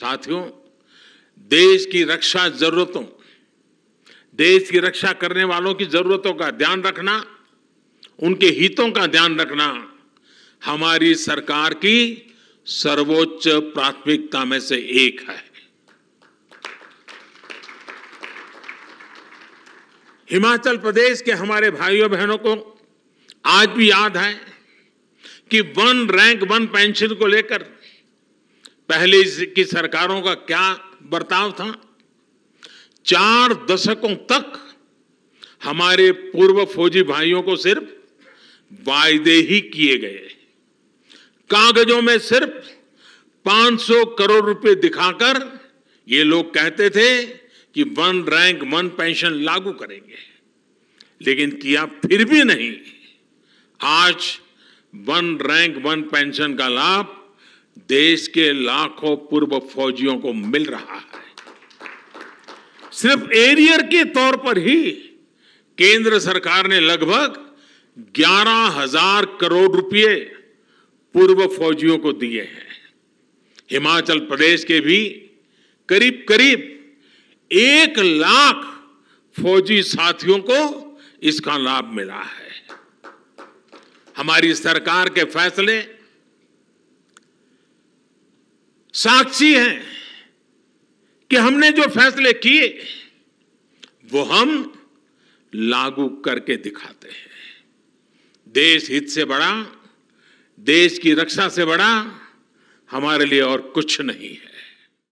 साथियों देश की रक्षा जरूरतों देश की रक्षा करने वालों की जरूरतों का ध्यान रखना उनके हितों का ध्यान रखना हमारी सरकार की सर्वोच्च प्राथमिकता में से एक है हिमाचल प्रदेश के हमारे भाइयों बहनों को आज भी याद है कि वन रैंक वन पेंशन को लेकर पहले की सरकारों का क्या बर्ताव था चार दशकों तक हमारे पूर्व फौजी भाइयों को सिर्फ वायदे ही किए गए कागजों में सिर्फ 500 करोड़ रुपए दिखाकर ये लोग कहते थे कि वन रैंक वन पेंशन लागू करेंगे लेकिन किया फिर भी नहीं आज वन रैंक वन पेंशन का लाभ देश के लाखों पूर्व फौजियों को मिल रहा है सिर्फ एरियर के तौर पर ही केंद्र सरकार ने लगभग ग्यारह हजार करोड़ रुपए पूर्व फौजियों को दिए हैं हिमाचल प्रदेश के भी करीब करीब एक लाख फौजी साथियों को इसका लाभ मिला है हमारी सरकार के फैसले साक्षी हैं कि हमने जो फैसले किए वो हम लागू करके दिखाते हैं देश हित से बड़ा देश की रक्षा से बड़ा हमारे लिए और कुछ नहीं है